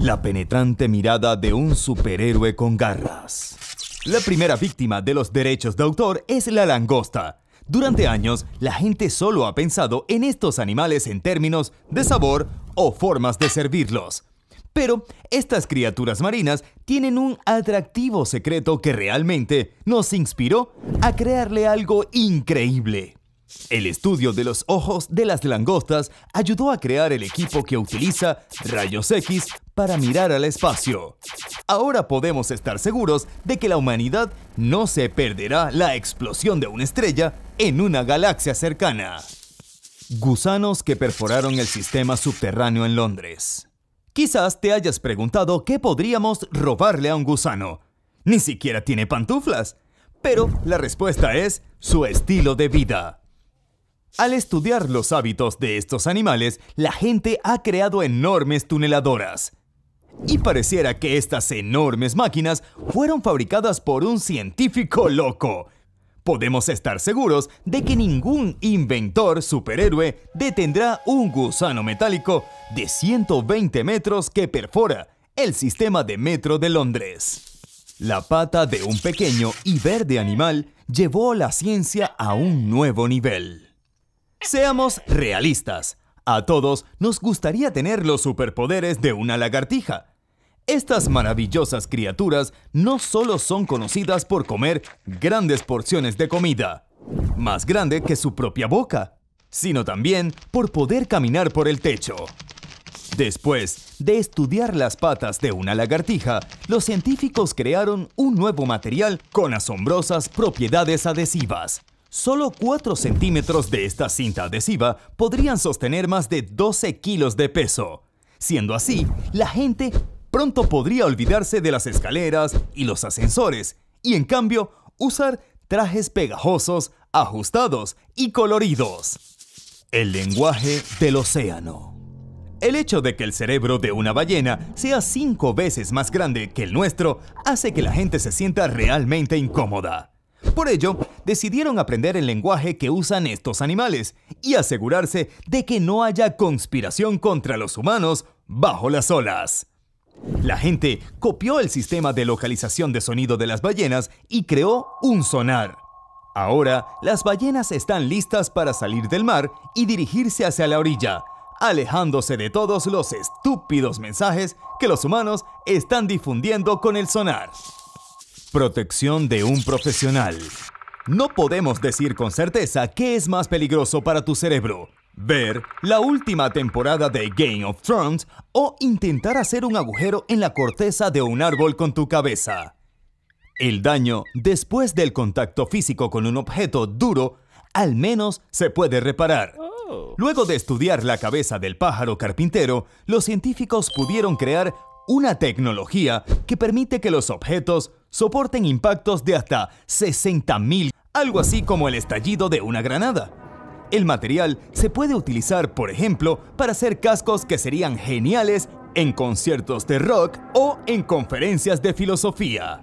La penetrante mirada de un superhéroe con garras. La primera víctima de los derechos de autor es la langosta. Durante años, la gente solo ha pensado en estos animales en términos de sabor o formas de servirlos. Pero estas criaturas marinas tienen un atractivo secreto que realmente nos inspiró a crearle algo increíble. El estudio de los ojos de las langostas ayudó a crear el equipo que utiliza rayos X para mirar al espacio. Ahora podemos estar seguros de que la humanidad no se perderá la explosión de una estrella en una galaxia cercana. Gusanos que perforaron el sistema subterráneo en Londres. Quizás te hayas preguntado qué podríamos robarle a un gusano. Ni siquiera tiene pantuflas. Pero la respuesta es su estilo de vida. Al estudiar los hábitos de estos animales, la gente ha creado enormes tuneladoras. Y pareciera que estas enormes máquinas fueron fabricadas por un científico loco. Podemos estar seguros de que ningún inventor superhéroe detendrá un gusano metálico de 120 metros que perfora el sistema de metro de Londres. La pata de un pequeño y verde animal llevó la ciencia a un nuevo nivel. Seamos realistas. A todos nos gustaría tener los superpoderes de una lagartija. Estas maravillosas criaturas no solo son conocidas por comer grandes porciones de comida, más grande que su propia boca, sino también por poder caminar por el techo. Después de estudiar las patas de una lagartija, los científicos crearon un nuevo material con asombrosas propiedades adhesivas, Solo 4 centímetros de esta cinta adhesiva podrían sostener más de 12 kilos de peso. Siendo así, la gente pronto podría olvidarse de las escaleras y los ascensores y en cambio usar trajes pegajosos, ajustados y coloridos. El lenguaje del océano. El hecho de que el cerebro de una ballena sea 5 veces más grande que el nuestro hace que la gente se sienta realmente incómoda. Por ello, decidieron aprender el lenguaje que usan estos animales y asegurarse de que no haya conspiración contra los humanos bajo las olas. La gente copió el sistema de localización de sonido de las ballenas y creó un sonar. Ahora, las ballenas están listas para salir del mar y dirigirse hacia la orilla, alejándose de todos los estúpidos mensajes que los humanos están difundiendo con el sonar. Protección de un profesional. No podemos decir con certeza qué es más peligroso para tu cerebro. Ver la última temporada de Game of Thrones o intentar hacer un agujero en la corteza de un árbol con tu cabeza. El daño después del contacto físico con un objeto duro al menos se puede reparar. Oh. Luego de estudiar la cabeza del pájaro carpintero, los científicos pudieron crear una tecnología que permite que los objetos soporten impactos de hasta 60.000, algo así como el estallido de una granada. El material se puede utilizar, por ejemplo, para hacer cascos que serían geniales en conciertos de rock o en conferencias de filosofía.